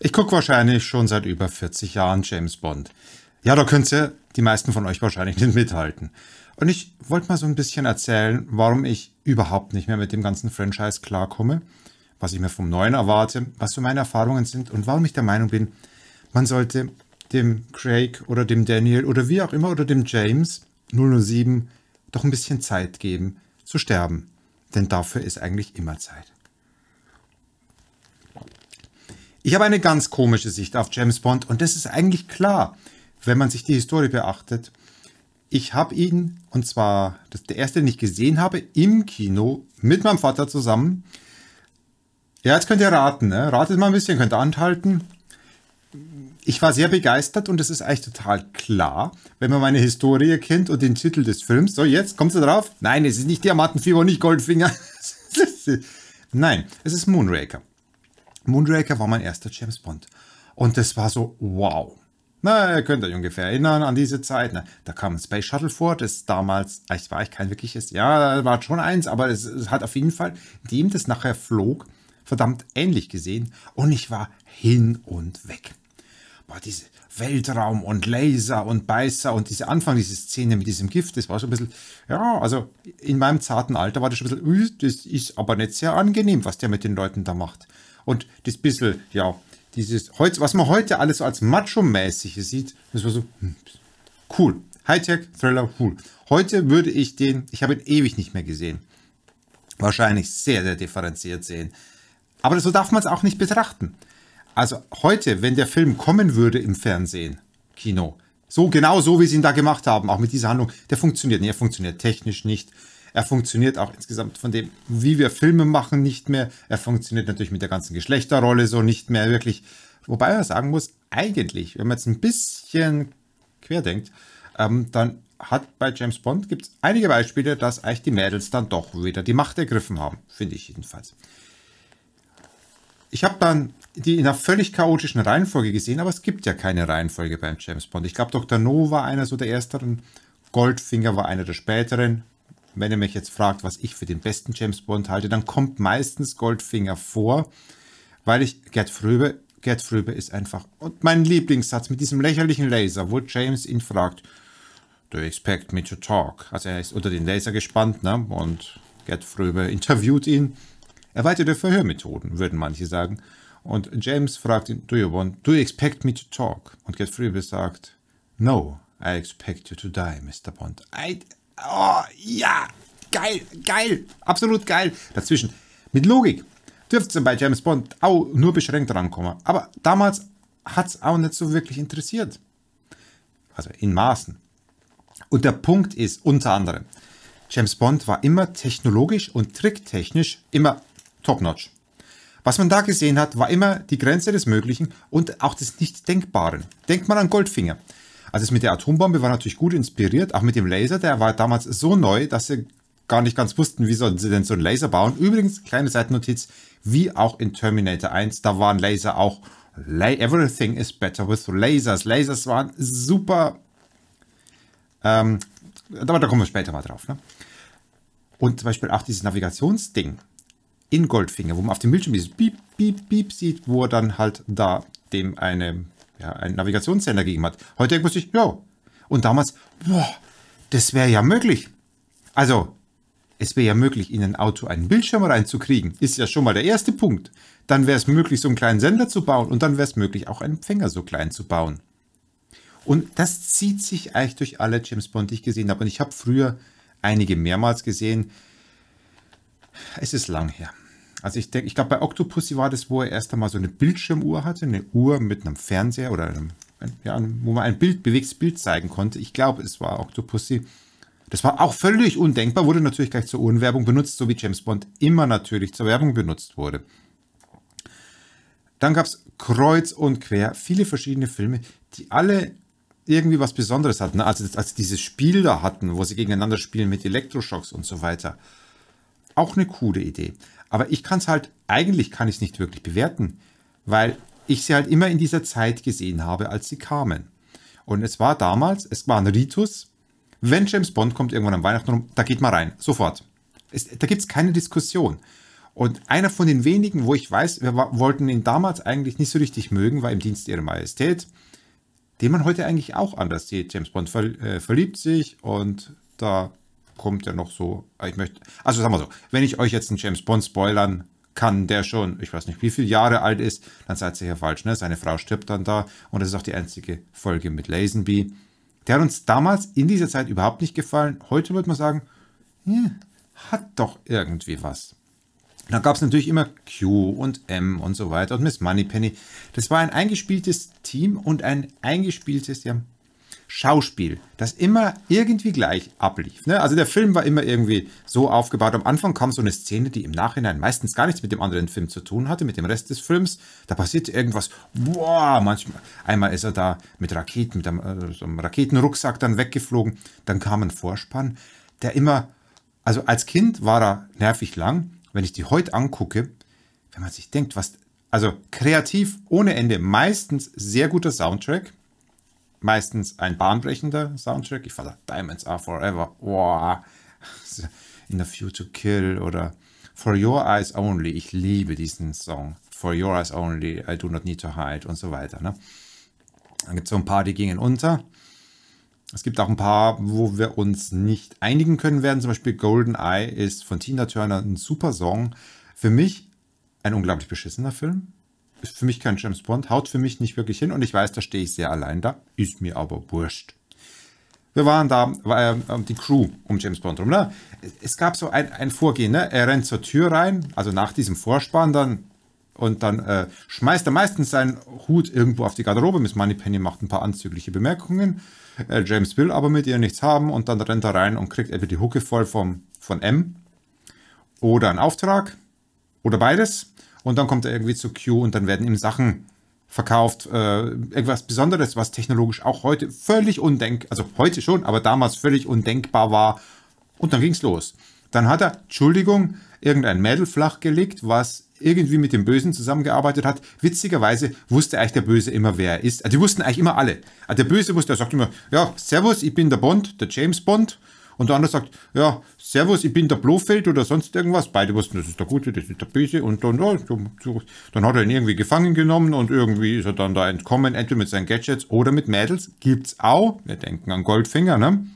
Ich gucke wahrscheinlich schon seit über 40 Jahren James Bond. Ja, da könnt ihr die meisten von euch wahrscheinlich nicht mithalten. Und ich wollte mal so ein bisschen erzählen, warum ich überhaupt nicht mehr mit dem ganzen Franchise klarkomme, was ich mir vom Neuen erwarte, was so meine Erfahrungen sind und warum ich der Meinung bin, man sollte dem Craig oder dem Daniel oder wie auch immer oder dem James 007 doch ein bisschen Zeit geben zu sterben. Denn dafür ist eigentlich immer Zeit. Ich habe eine ganz komische Sicht auf James Bond und das ist eigentlich klar, wenn man sich die Historie beachtet. Ich habe ihn, und zwar das der erste, den ich gesehen habe, im Kino mit meinem Vater zusammen. Ja, jetzt könnt ihr raten, ne? ratet mal ein bisschen, könnt ihr anhalten. Ich war sehr begeistert und es ist eigentlich total klar, wenn man meine Historie kennt und den Titel des Films. So, jetzt kommst du drauf? Nein, es ist nicht Diamantenfieber und nicht Goldfinger. Nein, es ist Moonraker. Moonraker war mein erster James Bond. Und das war so, wow. Na, ihr könnt euch ungefähr erinnern an diese Zeit. Ne? Da kam ein Space Shuttle vor, das damals, ah, ich war ich kein wirkliches, ja, war schon eins, aber es, es hat auf jeden Fall, dem das nachher flog, verdammt ähnlich gesehen. Und ich war hin und weg. Boah, diese Weltraum und Laser und Beißer und diese Anfang, diese Szene mit diesem Gift, das war so ein bisschen, ja, also in meinem zarten Alter war das schon ein bisschen, das ist aber nicht sehr angenehm, was der mit den Leuten da macht. Und das bisschen, ja, dieses was man heute alles so als Macho-mäßig sieht, das war so hm, cool. Hightech, Thriller, cool. Heute würde ich den, ich habe ihn ewig nicht mehr gesehen, wahrscheinlich sehr, sehr differenziert sehen. Aber so darf man es auch nicht betrachten. Also heute, wenn der Film kommen würde im Fernsehen, Kino, so genau so, wie sie ihn da gemacht haben, auch mit dieser Handlung, der funktioniert nicht, er funktioniert technisch nicht. Er funktioniert auch insgesamt von dem, wie wir Filme machen, nicht mehr. Er funktioniert natürlich mit der ganzen Geschlechterrolle so nicht mehr wirklich. Wobei man sagen muss, eigentlich, wenn man jetzt ein bisschen querdenkt, ähm, dann hat bei James Bond gibt es einige Beispiele, dass eigentlich die Mädels dann doch wieder die Macht ergriffen haben, finde ich jedenfalls. Ich habe dann die in einer völlig chaotischen Reihenfolge gesehen, aber es gibt ja keine Reihenfolge beim James Bond. Ich glaube, Dr. No war einer so der ersteren, Goldfinger war einer der späteren, wenn ihr mich jetzt fragt, was ich für den besten James Bond halte, dann kommt meistens Goldfinger vor, weil ich Gerd Fröbe, Gerd Fröbe ist einfach. Und mein Lieblingssatz mit diesem lächerlichen Laser, wo James ihn fragt, Do you expect me to talk? Also er ist unter den Laser gespannt, ne? Und Gerd Fröbe interviewt ihn. Erweiterte Verhörmethoden, würden manche sagen. Und James fragt ihn, Do you want, do you expect me to talk? Und Gerd Fröbe sagt, No, I expect you to die, Mr. Bond. I, Oh, ja. Geil, geil. Absolut geil. Dazwischen. Mit Logik dürfte es bei James Bond auch nur beschränkt rankommen. Aber damals hat es auch nicht so wirklich interessiert. Also in Maßen. Und der Punkt ist unter anderem, James Bond war immer technologisch und tricktechnisch immer top-notch. Was man da gesehen hat, war immer die Grenze des Möglichen und auch des Nicht-Denkbaren. Denkt mal an Goldfinger. Also es mit der Atombombe war natürlich gut inspiriert, auch mit dem Laser, der war damals so neu, dass sie gar nicht ganz wussten, wie sollen sie denn so einen Laser bauen. Übrigens, kleine Seitennotiz, wie auch in Terminator 1, da waren Laser auch Everything is better with Lasers. Lasers waren super. Ähm, aber da kommen wir später mal drauf. Ne? Und zum Beispiel auch dieses Navigationsding in Goldfinger, wo man auf dem Bildschirm dieses Beep, Beep, Beep sieht, wo er dann halt da dem eine ja, ein Navigationssender gegeben hat. Heute denkt man sich, ja. Und damals, boah, das wäre ja möglich. Also, es wäre ja möglich, in ein Auto einen Bildschirm reinzukriegen. Ist ja schon mal der erste Punkt. Dann wäre es möglich, so einen kleinen Sender zu bauen und dann wäre es möglich, auch einen Empfänger so klein zu bauen. Und das zieht sich eigentlich durch alle James Bond, die ich gesehen habe. Und ich habe früher einige mehrmals gesehen. Es ist lang her. Also ich denke, ich glaube, bei Octopussy war das, wo er erst einmal so eine Bildschirmuhr hatte, eine Uhr mit einem Fernseher oder einem, ja, wo man ein Bild, bewegtes Bild zeigen konnte. Ich glaube, es war Octopussy. Das war auch völlig undenkbar, wurde natürlich gleich zur Uhrenwerbung benutzt, so wie James Bond immer natürlich zur Werbung benutzt wurde. Dann gab es kreuz und quer viele verschiedene Filme, die alle irgendwie was Besonderes hatten. Also, als dieses Spiel da hatten, wo sie gegeneinander spielen mit Elektroschocks und so weiter. Auch eine coole Idee. Aber ich kann es halt, eigentlich kann ich es nicht wirklich bewerten, weil ich sie halt immer in dieser Zeit gesehen habe, als sie kamen. Und es war damals, es war ein Ritus, wenn James Bond kommt irgendwann am Weihnachten rum, da geht man rein, sofort. Es, da gibt es keine Diskussion. Und einer von den wenigen, wo ich weiß, wir wollten ihn damals eigentlich nicht so richtig mögen, war im Dienst ihrer Majestät, den man heute eigentlich auch anders sieht. James Bond äh, verliebt sich und da kommt ja noch so. Ah, ich möchte, also sagen wir so, wenn ich euch jetzt einen James Bond spoilern kann, der schon, ich weiß nicht, wie viele Jahre alt ist, dann seid ihr hier falsch. Ne? Seine Frau stirbt dann da und das ist auch die einzige Folge mit Lazenby. Der hat uns damals in dieser Zeit überhaupt nicht gefallen. Heute würde man sagen, yeah, hat doch irgendwie was. Da gab es natürlich immer Q und M und so weiter und Miss Moneypenny. Das war ein eingespieltes Team und ein eingespieltes, ja, Schauspiel, das immer irgendwie gleich ablief. Ne? Also der Film war immer irgendwie so aufgebaut. Am Anfang kam so eine Szene, die im Nachhinein meistens gar nichts mit dem anderen Film zu tun hatte, mit dem Rest des Films. Da passierte irgendwas. Boah, manchmal. Einmal ist er da mit Raketen, mit einem, äh, so einem Raketenrucksack dann weggeflogen. Dann kam ein Vorspann, der immer, also als Kind war er nervig lang. Wenn ich die heute angucke, wenn man sich denkt, was, also kreativ ohne Ende, meistens sehr guter Soundtrack meistens ein bahnbrechender Soundtrack. Ich fand Diamonds Are Forever, wow. In the Few to Kill oder For Your Eyes Only. Ich liebe diesen Song. For Your Eyes Only, I Do Not Need to Hide und so weiter. Ne? Dann gibt es so ein paar, die gingen unter. Es gibt auch ein paar, wo wir uns nicht einigen können werden. Zum Beispiel Golden Eye ist von Tina Turner ein super Song. Für mich ein unglaublich beschissener Film ist für mich kein James Bond, haut für mich nicht wirklich hin und ich weiß, da stehe ich sehr allein da. Ist mir aber wurscht. Wir waren da, war, äh, die Crew um James Bond rum. Ne? Es gab so ein, ein Vorgehen, ne? er rennt zur Tür rein, also nach diesem Vorspann dann und dann äh, schmeißt er meistens seinen Hut irgendwo auf die Garderobe. Miss Moneypenny macht ein paar anzügliche Bemerkungen. Äh, James will aber mit ihr nichts haben und dann rennt er rein und kriegt entweder die Hucke voll vom, von M oder einen Auftrag oder beides. Und dann kommt er irgendwie zu Q und dann werden ihm Sachen verkauft. Äh, irgendwas Besonderes, was technologisch auch heute völlig undenkbar, also heute schon, aber damals völlig undenkbar war. Und dann ging es los. Dann hat er, Entschuldigung, irgendein Mädel flachgelegt, was irgendwie mit dem Bösen zusammengearbeitet hat. Witzigerweise wusste eigentlich der Böse immer, wer er ist. Also die wussten eigentlich immer alle. Also der Böse wusste, er sagt immer, ja, Servus, ich bin der Bond, der James Bond. Und der andere sagt, ja, Servus, ich bin der Blofeld oder sonst irgendwas. Beide wussten, das ist der Gute, das ist der Böse. Und dann, ja, dann hat er ihn irgendwie gefangen genommen und irgendwie ist er dann da entkommen, entweder mit seinen Gadgets oder mit Mädels. Gibt's auch. Wir denken an Goldfinger, ne?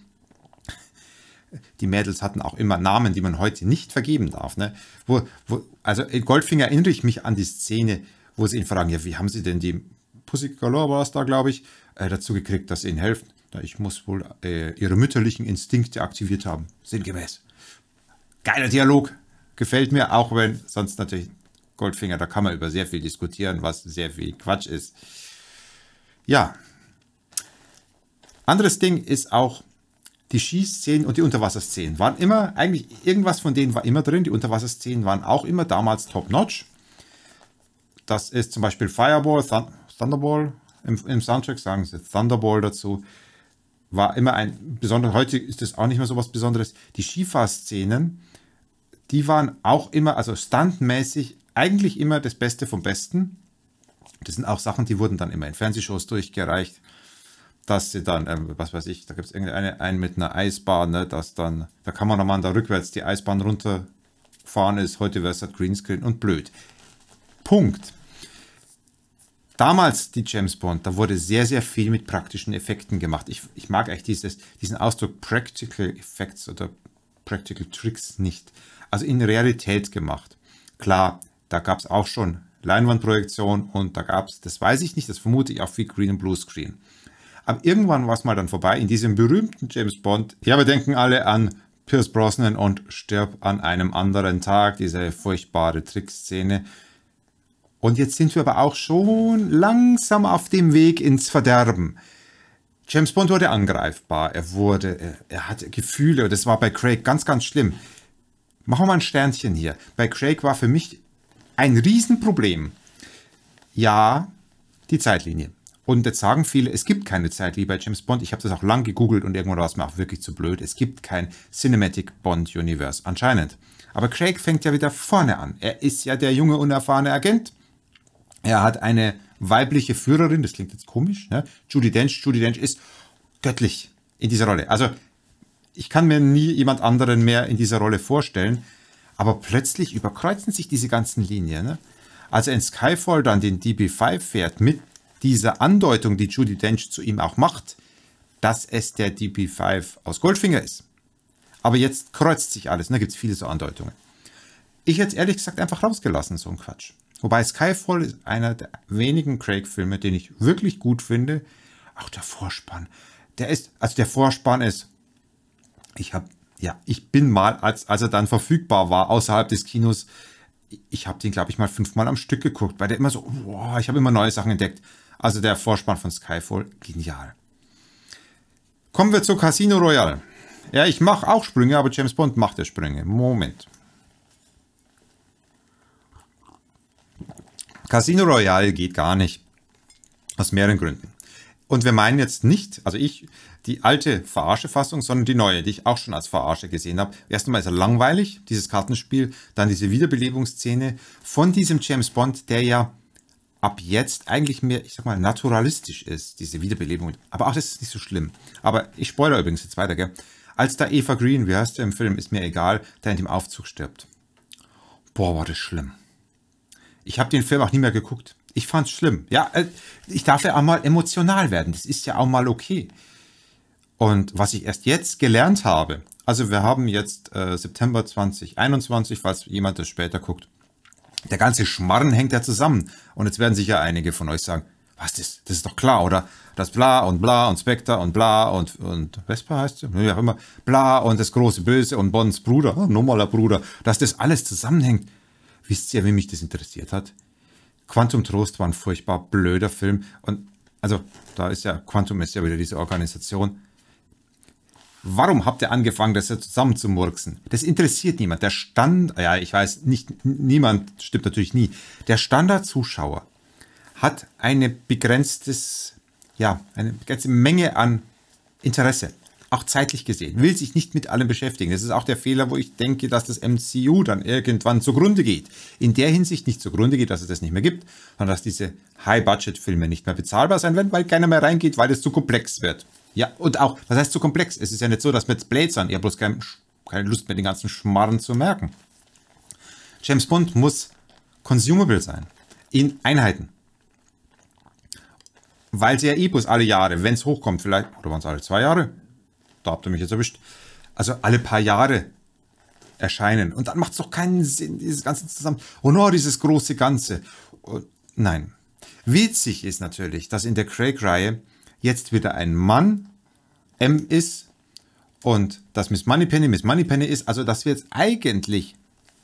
die Mädels hatten auch immer Namen, die man heute nicht vergeben darf. Ne? Wo, wo, also in Goldfinger erinnere ich mich an die Szene, wo sie ihn fragen, ja, wie haben sie denn die Pussy Galore war es da, glaube ich, äh, dazu gekriegt, dass sie ihnen helfen? ich muss wohl äh, ihre mütterlichen Instinkte aktiviert haben. Sinngemäß. Geiler Dialog. Gefällt mir, auch wenn sonst natürlich Goldfinger, da kann man über sehr viel diskutieren, was sehr viel Quatsch ist. Ja. Anderes Ding ist auch die Schießszenen und die Unterwasserszenen. Waren immer, eigentlich irgendwas von denen war immer drin. Die Unterwasserszenen waren auch immer damals top-notch. Das ist zum Beispiel Fireball, Thun Thunderball. Im, Im Soundtrack sagen sie Thunderball dazu war immer ein besonderes, heute ist das auch nicht mehr so was Besonderes. Die Skifahrszenen, die waren auch immer, also standmäßig, eigentlich immer das Beste vom Besten. Das sind auch Sachen, die wurden dann immer in Fernsehshows durchgereicht, dass sie dann, ähm, was weiß ich, da gibt es irgendeine einen mit einer Eisbahn, ne, dass dann der Kameramann da rückwärts die Eisbahn runterfahren ist. Heute wäre es halt Greenscreen und blöd. Punkt damals die James Bond, da wurde sehr, sehr viel mit praktischen Effekten gemacht. Ich, ich mag eigentlich dieses, diesen Ausdruck Practical Effects oder Practical Tricks nicht. Also in Realität gemacht. Klar, da gab es auch schon Leinwandprojektion und da gab es, das weiß ich nicht, das vermute ich auch viel Green und Blue Screen. Aber irgendwann war es mal dann vorbei in diesem berühmten James Bond. Ja, wir denken alle an Pierce Brosnan und stirb an einem anderen Tag, diese furchtbare Trickszene. szene und jetzt sind wir aber auch schon langsam auf dem Weg ins Verderben. James Bond wurde angreifbar, er wurde, er hatte Gefühle, das war bei Craig ganz, ganz schlimm. Machen wir mal ein Sternchen hier. Bei Craig war für mich ein Riesenproblem. Ja, die Zeitlinie. Und jetzt sagen viele, es gibt keine Zeitlinie bei James Bond. Ich habe das auch lang gegoogelt und irgendwann war es mir auch wirklich zu blöd. Es gibt kein Cinematic Bond Universe, anscheinend. Aber Craig fängt ja wieder vorne an. Er ist ja der junge, unerfahrene Agent. Er hat eine weibliche Führerin, das klingt jetzt komisch, ne? Judy Dench. Judy Dench ist göttlich in dieser Rolle. Also ich kann mir nie jemand anderen mehr in dieser Rolle vorstellen, aber plötzlich überkreuzen sich diese ganzen Linien. Ne? Als er in Skyfall dann den DB5 fährt mit dieser Andeutung, die Judy Dench zu ihm auch macht, dass es der DB5 aus Goldfinger ist. Aber jetzt kreuzt sich alles, da ne? gibt es viele so Andeutungen. Ich hätte es ehrlich gesagt einfach rausgelassen, so ein Quatsch. Wobei Skyfall ist einer der wenigen Craig-Filme, den ich wirklich gut finde. Auch der Vorspann. Der ist, also der Vorspann ist, ich habe, ja, ich bin mal, als, als er dann verfügbar war, außerhalb des Kinos, ich habe den, glaube ich, mal fünfmal am Stück geguckt, weil der immer so, boah, ich habe immer neue Sachen entdeckt. Also der Vorspann von Skyfall, genial. Kommen wir zu Casino Royale. Ja, ich mache auch Sprünge, aber James Bond macht ja Sprünge. Moment. Casino Royale geht gar nicht. Aus mehreren Gründen. Und wir meinen jetzt nicht, also ich, die alte Verarsche-Fassung, sondern die neue, die ich auch schon als Verarsche gesehen habe. Erst einmal ist er langweilig, dieses Kartenspiel, dann diese Wiederbelebungsszene von diesem James Bond, der ja ab jetzt eigentlich mehr, ich sag mal, naturalistisch ist, diese Wiederbelebung. Aber auch das ist nicht so schlimm. Aber ich spoilere übrigens jetzt weiter, gell? Als da Eva Green, wie heißt der im Film, ist mir egal, da in dem Aufzug stirbt. Boah, war das schlimm. Ich habe den Film auch nie mehr geguckt. Ich fand es schlimm. Ja, äh, ich darf ja auch mal emotional werden. Das ist ja auch mal okay. Und was ich erst jetzt gelernt habe, also wir haben jetzt äh, September 2021, falls jemand das später guckt. Der ganze Schmarren hängt ja zusammen. Und jetzt werden sicher einige von euch sagen, was ist, das ist doch klar, oder? Das bla und bla und Spectre und bla und, und Vespa heißt sie, wie auch immer, bla und das große Böse und Bonds Bruder, normaler Bruder, dass das alles zusammenhängt. Wisst ihr, wie mich das interessiert hat? Quantum Trost war ein furchtbar blöder Film. Und also, da ist ja, Quantum ist ja wieder diese Organisation. Warum habt ihr angefangen, das ja zusammen zu murksen? Das interessiert niemand. Der Stand, ja, ich weiß, nicht, niemand stimmt natürlich nie. Der Standardzuschauer hat eine begrenztes, ja, eine begrenzte Menge an Interesse auch zeitlich gesehen, will sich nicht mit allem beschäftigen. Das ist auch der Fehler, wo ich denke, dass das MCU dann irgendwann zugrunde geht. In der Hinsicht nicht zugrunde geht, dass es das nicht mehr gibt, sondern dass diese High-Budget-Filme nicht mehr bezahlbar sein werden, weil keiner mehr reingeht, weil es zu komplex wird. Ja, und auch, was heißt zu komplex? Es ist ja nicht so, dass wir jetzt blöd ihr Ich bloß kein, keine Lust mehr, den ganzen Schmarren zu merken. James Bond muss consumable sein. In Einheiten weil sie ja E-Bus alle Jahre, wenn es hochkommt, vielleicht, oder waren es alle zwei Jahre, da habt ihr mich jetzt erwischt. Also alle paar Jahre erscheinen. Und dann macht es doch keinen Sinn, dieses Ganze zusammen. Oh no, dieses große Ganze. Und oh, nein. Witzig ist natürlich, dass in der Craig-Reihe jetzt wieder ein Mann M ist und dass Miss Moneypenny Miss Moneypenny ist. Also, dass wir jetzt eigentlich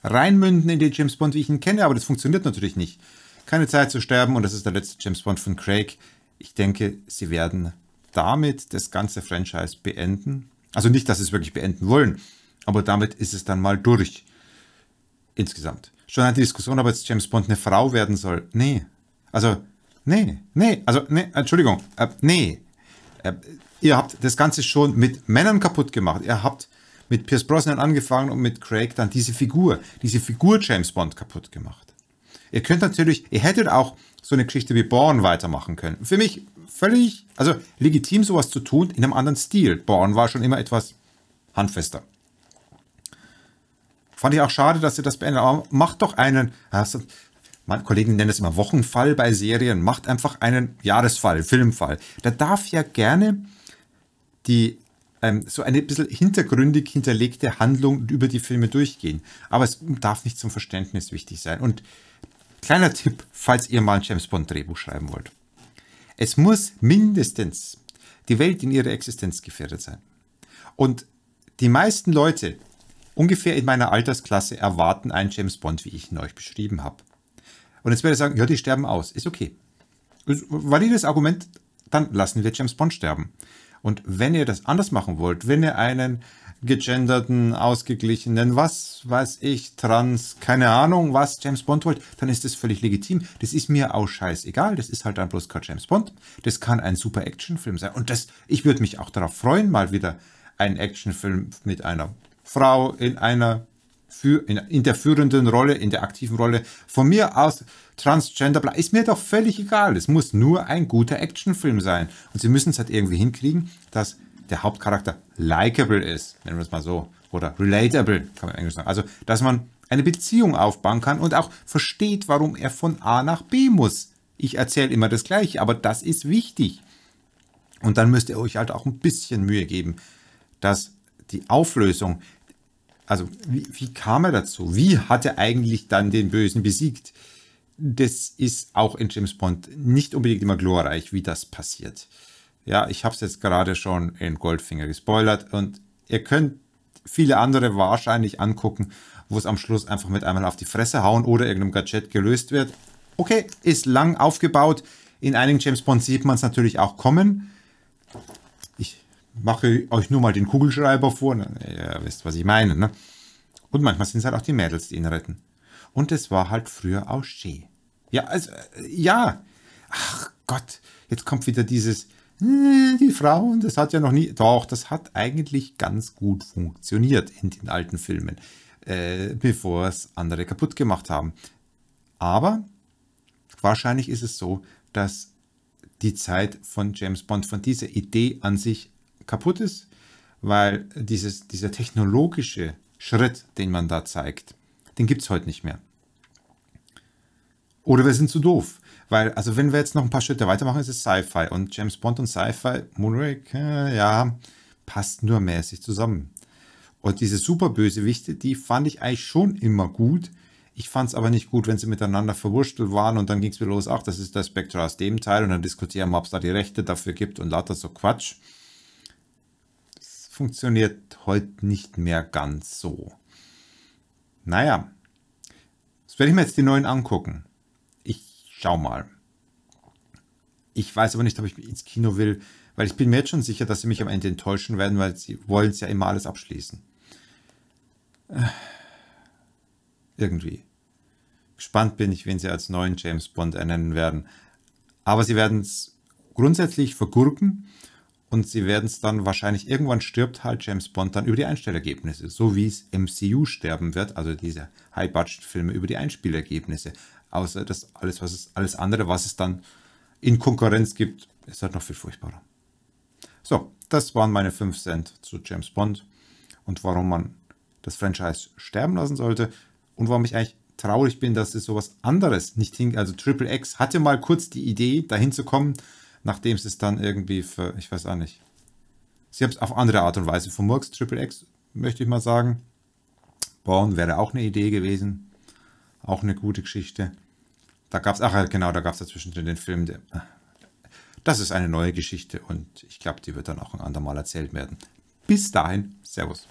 reinmünden in den James Bond, wie ich ihn kenne, aber das funktioniert natürlich nicht. Keine Zeit zu sterben und das ist der letzte James Bond von Craig. Ich denke, sie werden damit das ganze Franchise beenden. Also nicht, dass sie es wirklich beenden wollen, aber damit ist es dann mal durch. Insgesamt. Schon eine Diskussion, ob jetzt James Bond eine Frau werden soll. Nee. Also, nee, nee, also, nee, Entschuldigung, äh, nee. Äh, ihr habt das Ganze schon mit Männern kaputt gemacht. Ihr habt mit Pierce Brosnan angefangen und mit Craig dann diese Figur, diese Figur James Bond kaputt gemacht. Ihr könnt natürlich, ihr hättet auch so eine Geschichte wie Born weitermachen können. Für mich völlig, also legitim sowas zu tun, in einem anderen Stil. Born war schon immer etwas handfester. Fand ich auch schade, dass ihr das beendet. Aber macht doch einen, also, meine Kollegen nennen es immer Wochenfall bei Serien, macht einfach einen Jahresfall, Filmfall. Da darf ja gerne die ähm, so eine bisschen hintergründig hinterlegte Handlung über die Filme durchgehen. Aber es darf nicht zum Verständnis wichtig sein. Und kleiner Tipp, falls ihr mal ein James Bond Drehbuch schreiben wollt. Es muss mindestens die Welt in ihrer Existenz gefährdet sein. Und die meisten Leute, ungefähr in meiner Altersklasse, erwarten einen James Bond, wie ich ihn euch beschrieben habe. Und jetzt werde ich sagen, ja, die sterben aus. Ist okay. Ist valides Argument, dann lassen wir James Bond sterben. Und wenn ihr das anders machen wollt, wenn ihr einen gegenderten, ausgeglichenen, was weiß ich, trans, keine Ahnung, was James Bond wollte, dann ist das völlig legitim. Das ist mir auch scheißegal. Das ist halt dann bloß kein James Bond. Das kann ein super Actionfilm sein. Und das, ich würde mich auch darauf freuen, mal wieder einen Actionfilm mit einer Frau in einer für, in, in, der führenden Rolle, in der aktiven Rolle. Von mir aus Transgender, ist mir doch völlig egal. Es muss nur ein guter Actionfilm sein. Und sie müssen es halt irgendwie hinkriegen, dass der Hauptcharakter likable ist, nennen wir es mal so, oder relatable, kann man im Englisch sagen. Also, dass man eine Beziehung aufbauen kann und auch versteht, warum er von A nach B muss. Ich erzähle immer das Gleiche, aber das ist wichtig. Und dann müsst ihr euch halt auch ein bisschen Mühe geben, dass die Auflösung, also wie, wie kam er dazu? Wie hat er eigentlich dann den Bösen besiegt? Das ist auch in James Bond nicht unbedingt immer glorreich, wie das passiert. Ja, ich habe es jetzt gerade schon in Goldfinger gespoilert und ihr könnt viele andere wahrscheinlich angucken, wo es am Schluss einfach mit einmal auf die Fresse hauen oder irgendeinem Gadget gelöst wird. Okay, ist lang aufgebaut. In einigen James Bond sieht man es natürlich auch kommen. Ich mache euch nur mal den Kugelschreiber vor. Ne? Ihr wisst, was ich meine. Ne? Und manchmal sind es halt auch die Mädels, die ihn retten. Und es war halt früher auch schön. Ja, also, äh, ja. Ach Gott, jetzt kommt wieder dieses, hm, die Frauen, das hat ja noch nie, doch, das hat eigentlich ganz gut funktioniert in den alten Filmen, äh, bevor es andere kaputt gemacht haben. Aber wahrscheinlich ist es so, dass die Zeit von James Bond, von dieser Idee an sich kaputt ist, weil dieses, dieser technologische Schritt, den man da zeigt, den gibt es heute nicht mehr. Oder wir sind zu doof. Weil, also wenn wir jetzt noch ein paar Schritte weitermachen, ist es Sci-Fi. Und James Bond und Sci-Fi, Moonrake, äh, ja, passt nur mäßig zusammen. Und diese Superbösewichte, die fand ich eigentlich schon immer gut. Ich fand es aber nicht gut, wenn sie miteinander verwurschtelt waren und dann ging es mir los, ach, das ist der Spectre aus dem Teil und dann diskutieren wir, ob es da die Rechte dafür gibt und lauter so Quatsch. Das funktioniert heute nicht mehr ganz so. Naja, das werde ich mir jetzt die neuen angucken schau mal. Ich weiß aber nicht, ob ich ins Kino will, weil ich bin mir jetzt schon sicher, dass sie mich am Ende enttäuschen werden, weil sie wollen es ja immer alles abschließen. Äh, irgendwie. Gespannt bin ich, wen sie als neuen James Bond ernennen werden. Aber sie werden es grundsätzlich vergurken und sie werden es dann wahrscheinlich irgendwann stirbt halt James Bond dann über die Einstellergebnisse, so wie es MCU sterben wird, also diese High-Budget-Filme über die Einspielergebnisse. Außer dass alles, was es, alles andere, was es dann in Konkurrenz gibt, ist halt noch viel furchtbarer. So, das waren meine 5 Cent zu James Bond und warum man das Franchise sterben lassen sollte und warum ich eigentlich traurig bin, dass es sowas anderes nicht hing. Also Triple X hatte mal kurz die Idee, dahin zu kommen, nachdem es dann irgendwie für, ich weiß auch nicht. Sie haben es auf andere Art und Weise vermurkst. Triple X möchte ich mal sagen. Born wäre auch eine Idee gewesen. Auch eine gute Geschichte. Da gab es, ach genau, da gab es dazwischen den Film, der, das ist eine neue Geschichte und ich glaube, die wird dann auch ein andermal erzählt werden. Bis dahin, Servus.